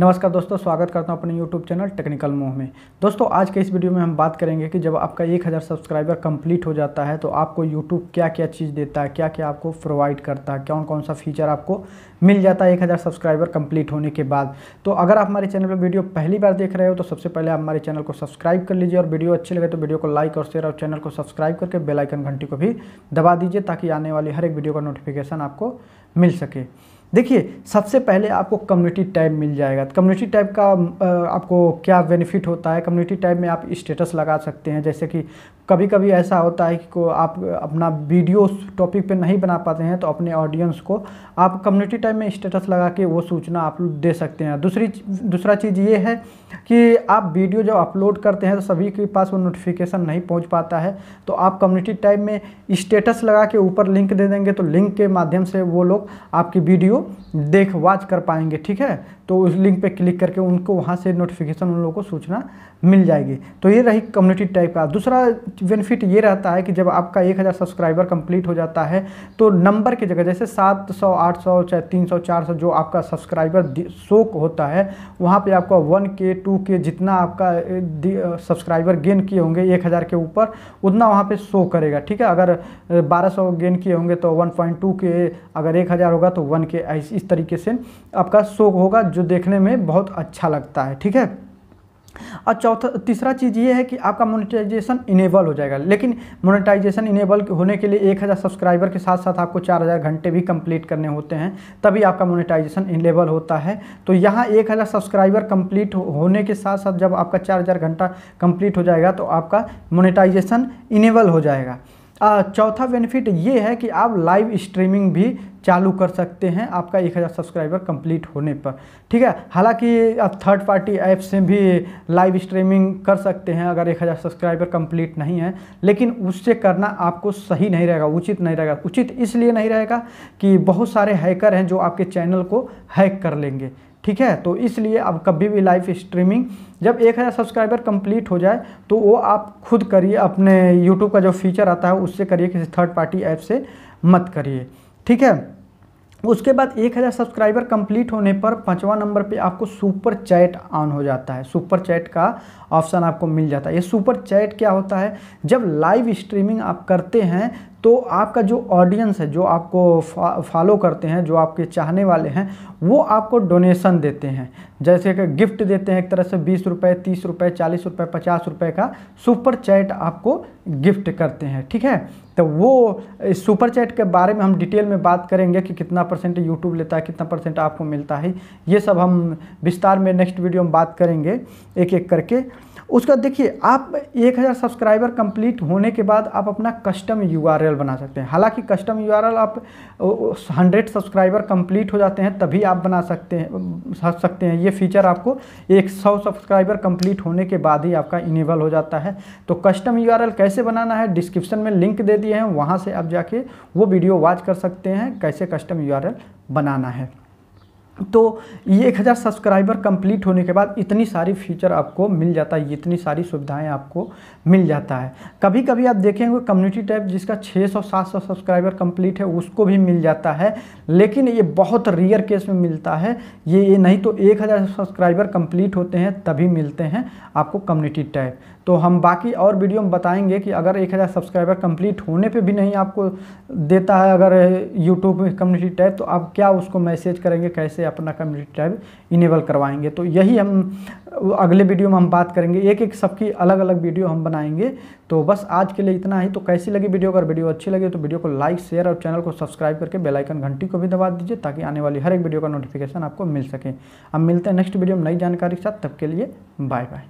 नमस्कार दोस्तों स्वागत करता हूं अपने यूट्यूब चैनल टेक्निकल मोह में दोस्तों आज के इस वीडियो में हम बात करेंगे कि जब आपका 1000 सब्सक्राइबर कंप्लीट हो जाता है तो आपको यूट्यूब क्या क्या चीज़ देता है क्या क्या आपको प्रोवाइड करता है कौन कौन सा फीचर आपको मिल जाता है 1000 सब्सक्राइबर कंप्लीट होने के बाद तो अगर आप हमारे चैनल पर वीडियो पहली बार देख रहे हो तो सबसे पहले आप हमारे चैनल को सब्सक्राइब कर लीजिए और वीडियो अच्छी लगे तो वीडियो को लाइक और शेयर और चैनल को सब्सक्राइब करके बेलाइकन घंटी को भी दबा दीजिए ताकि आने वाली हर एक वीडियो का नोटिफिकेशन आपको मिल सके देखिए सबसे पहले आपको कम्युनिटी टैब मिल जाएगा कम्युनिटी तो टैब का आपको क्या बेनिफिट होता है कम्युनिटी टैब में आप स्टेटस लगा सकते हैं जैसे कि कभी कभी ऐसा होता है कि को आप अपना वीडियो उस टॉपिक पे नहीं बना पाते हैं तो अपने ऑडियंस को आप कम्युनिटी टाइम में स्टेटस लगा के वो सूचना आप दे सकते हैं दूसरी दूसरा चीज़ ये है कि आप वीडियो जब अपलोड करते हैं तो सभी के पास वो नोटिफिकेशन नहीं पहुंच पाता है तो आप कम्युनिटी टाइम में स्टेटस लगा के ऊपर लिंक दे देंगे तो लिंक के माध्यम से वो लोग आपकी वीडियो देख वाच कर पाएंगे ठीक है तो उस लिंक पर क्लिक करके उनको वहाँ से नोटिफिकेशन उन लोगों को सूचना मिल जाएगी तो ये रही कम्युनिटी टाइप का दूसरा बेनिफिट ये रहता है कि जब आपका एक हज़ार सब्सक्राइबर कंप्लीट हो जाता है तो नंबर की जगह जैसे सात सौ आठ सौ चाहे तीन सौ चार सौ जो आपका सब्सक्राइबर शो होता है वहाँ पे आपका वन के टू के जितना आपका सब्सक्राइबर गेन किए होंगे एक हज़ार के ऊपर उतना वहाँ पे शो करेगा ठीक है अगर बारह सौ गेन किए होंगे तो वन पॉइंट टू के अगर एक हज़ार होगा तो वन के इस तरीके से आपका शो होगा जो देखने में बहुत अच्छा लगता है ठीक है और चौथा तीसरा चीज़ ये है कि आपका मोनेटाइजेशन इनेबल हो जाएगा लेकिन मोनेटाइजेशन इनेबल होने के लिए एक हज़ार सब्सक्राइबर के साथ साथ आपको चार हज़ार घंटे भी कंप्लीट करने होते हैं तभी आपका मोनेटाइजेशन इनेबल होता है तो यहाँ एक हज़ार सब्सक्राइबर कंप्लीट होने के साथ साथ जब आपका चार हज़ार घंटा कंप्लीट हो जाएगा तो आपका मोनिटाइजेशन इनेबल हो जाएगा चौथा बेनिफिट ये है कि आप लाइव स्ट्रीमिंग भी चालू कर सकते हैं आपका 1000 सब्सक्राइबर कंप्लीट होने पर ठीक है हालांकि आप थर्ड पार्टी ऐप से भी लाइव स्ट्रीमिंग कर सकते हैं अगर 1000 सब्सक्राइबर कंप्लीट नहीं है लेकिन उससे करना आपको सही नहीं रहेगा उचित नहीं रहेगा उचित इसलिए नहीं रहेगा कि बहुत सारे हैकर हैं जो आपके चैनल को हैक कर लेंगे ठीक है तो इसलिए अब कभी भी लाइव स्ट्रीमिंग जब एक हज़ार सब्सक्राइबर कंप्लीट हो जाए तो वो आप खुद करिए अपने यूट्यूब का जो फीचर आता है उससे करिए किसी थर्ड पार्टी ऐप से मत करिए ठीक है उसके बाद 1000 सब्सक्राइबर कंप्लीट होने पर पाँचवा नंबर पे आपको सुपर चैट ऑन हो जाता है सुपर चैट का ऑप्शन आपको मिल जाता है ये सुपर चैट क्या होता है जब लाइव स्ट्रीमिंग आप करते हैं तो आपका जो ऑडियंस है जो आपको फा, फॉलो करते हैं जो आपके चाहने वाले हैं वो आपको डोनेशन देते हैं जैसे कि गिफ्ट देते हैं एक तरह से बीस रुपये तीस रुपये चालीस रुपये पचास रुपये का सुपर चैट आपको गिफ्ट करते हैं ठीक है तो वो सुपर चैट के बारे में हम डिटेल में बात करेंगे कि कितना परसेंट यूट्यूब लेता है कितना परसेंट आपको मिलता है ये सब हम विस्तार में नेक्स्ट वीडियो में बात करेंगे एक एक करके उसका देखिए आप 1000 सब्सक्राइबर कंप्लीट होने के बाद आप अपना कस्टम यूआरएल बना सकते हैं हालांकि कस्टम यूआरएल आप 100 सब्सक्राइबर कंप्लीट हो जाते हैं तभी आप बना सकते हैं सकते हैं ये फीचर आपको 100 सब्सक्राइबर कंप्लीट होने के बाद ही आपका इनेबल हो जाता है तो कस्टम यूआरएल कैसे बनाना है डिस्क्रिप्शन में लिंक दे दिए हैं वहाँ से आप जाके वो वीडियो वॉच कर सकते हैं कैसे कस्टम यू बनाना है तो ये एक हज़ार सब्सक्राइबर कंप्लीट होने के बाद इतनी सारी फीचर आपको मिल जाता है इतनी सारी सुविधाएं आपको मिल जाता है कभी कभी आप देखेंगे कम्युनिटी टैब जिसका 600-700 सब्सक्राइबर कंप्लीट है उसको भी मिल जाता है लेकिन ये बहुत रियर केस में मिलता है ये ये नहीं तो 1000 सब्सक्राइबर कंप्लीट होते हैं तभी मिलते हैं आपको कम्युनिटी टैब तो हम बाकी और वीडियो में बताएंगे कि अगर 1000 सब्सक्राइबर कंप्लीट होने पे भी नहीं आपको देता है अगर यूट्यूब में कम्युनिटी टैब तो आप क्या उसको मैसेज करेंगे कैसे अपना कम्युनिटी टैब इनेबल करवाएंगे तो यही हम अगले वीडियो में हम बात करेंगे एक एक सबकी अलग अलग वीडियो हम बनाएंगे तो बस आज के लिए इतना ही तो कैसी लगी वीडियो अगर वीडियो अच्छी लगी तो वीडियो को लाइक शेयर और चैनल को सब्सक्राइब करके बेलाइकन घंटी को भी दबा दीजिए ताकि आने वाली हर एक वीडियो का नोटिफिकेशन आपको मिल सके अब मिलते हैं नेक्स्ट वीडियो में नई जानकारी के साथ तब के लिए बाय बाय